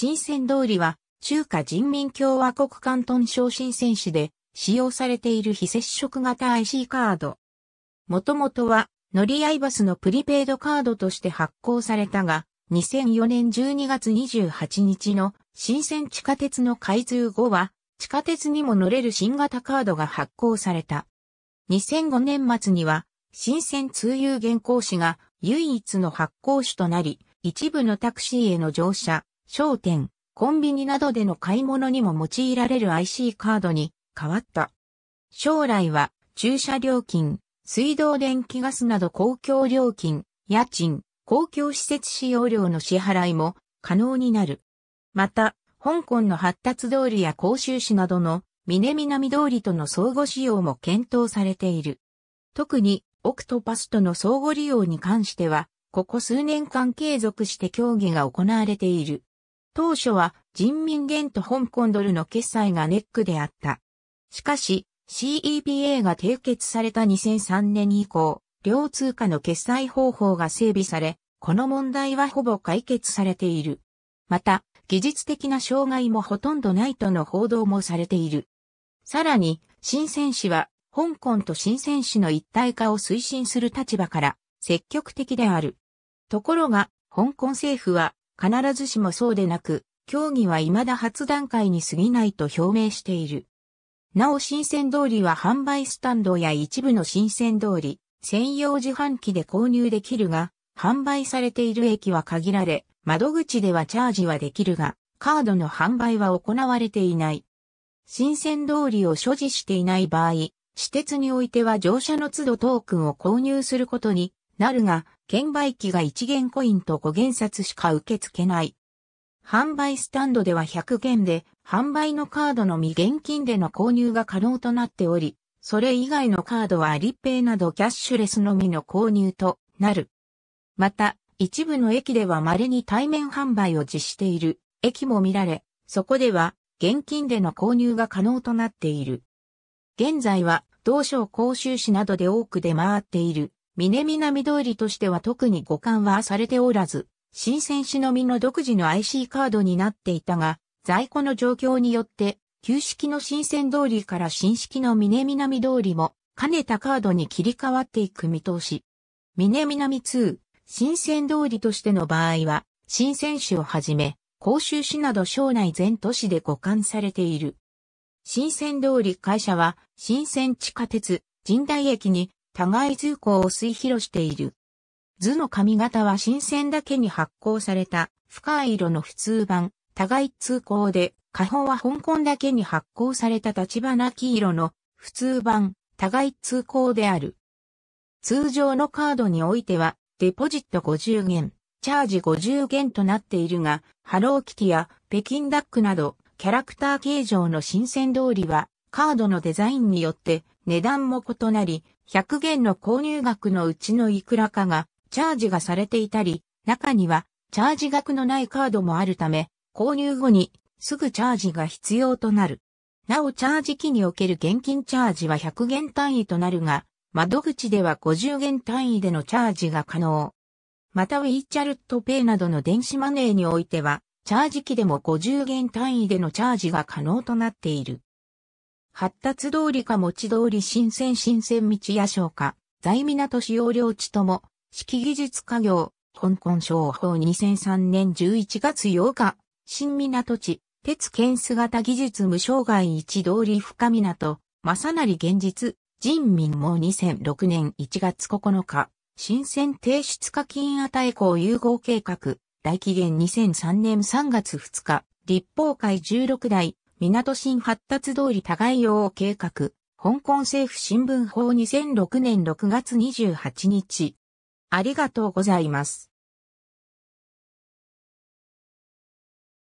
新鮮通りは、中華人民共和国関東省新鮮市で使用されている非接触型 IC カード。もともとは乗り合いバスのプリペイドカードとして発行されたが、2004年12月28日の新鮮地下鉄の開通後は、地下鉄にも乗れる新型カードが発行された。2005年末には、新鮮通有原稿紙が唯一の発行種となり、一部のタクシーへの乗車、商店、コンビニなどでの買い物にも用いられる IC カードに変わった。将来は駐車料金、水道電気ガスなど公共料金、家賃、公共施設使用料の支払いも可能になる。また、香港の発達通りや甲州市などの南南通りとの相互使用も検討されている。特に、オクトパスとの相互利用に関しては、ここ数年間継続して協議が行われている。当初は人民元と香港ドルの決済がネックであった。しかし、CEPA が締結された2003年以降、両通貨の決済方法が整備され、この問題はほぼ解決されている。また、技術的な障害もほとんどないとの報道もされている。さらに、新セン市は、香港と新セン市の一体化を推進する立場から、積極的である。ところが、香港政府は、必ずしもそうでなく、協議は未だ初段階に過ぎないと表明している。なお新鮮通りは販売スタンドや一部の新鮮通り、専用自販機で購入できるが、販売されている駅は限られ、窓口ではチャージはできるが、カードの販売は行われていない。新鮮通りを所持していない場合、私鉄においては乗車の都度トークンを購入することになるが、券売機が1元コインと5元札しか受け付けない。販売スタンドでは100元で、販売のカードのみ現金での購入が可能となっており、それ以外のカードはアリペイなどキャッシュレスのみの購入となる。また、一部の駅では稀に対面販売を実施している駅も見られ、そこでは現金での購入が可能となっている。現在は同省甲州市などで多く出回っている峰南通りとしては特に五感はされておらず、新鮮しのみの独自の IC カードになっていたが、在庫の状況によって、旧式の新鮮通りから新式の峰南通りも、兼ねたカードに切り替わっていく見通し。峰南2、新鮮通りとしての場合は、新鮮市をはじめ、甲州市など省内全都市で互換されている。新鮮通り会社は、新鮮地下鉄、神代駅に互い通行を推広している。図の髪型は新鮮だけに発行された深い色の普通版、互い通行で、下方は香港だけに発行された立花黄色の普通版、互い通行である。通常のカードにおいては、デポジット50元、チャージ50元となっているが、ハローキティや北京ダックなど、キャラクター形状の新鮮通りは、カードのデザインによって値段も異なり、100元の購入額のうちのいくらかがチャージがされていたり、中にはチャージ額のないカードもあるため、購入後にすぐチャージが必要となる。なおチャージ機における現金チャージは100元単位となるが、窓口では50元単位でのチャージが可能。また WeChartPay などの電子マネーにおいては、チャージ機でも50元単位でのチャージが可能となっている。発達通りか持ち通り新鮮新鮮道や商家、在港使用領地とも、式技術家業、香港商法2003年11月8日、新港地、鉄出姿技術無障害一通り深港、正成現実、人民も2006年1月9日、新鮮提出課金値港融合計画、大期限2003年3月2日、立法会16代、港新発達通り互い用計画、香港政府新聞法2006年6月28日。ありがとうございます。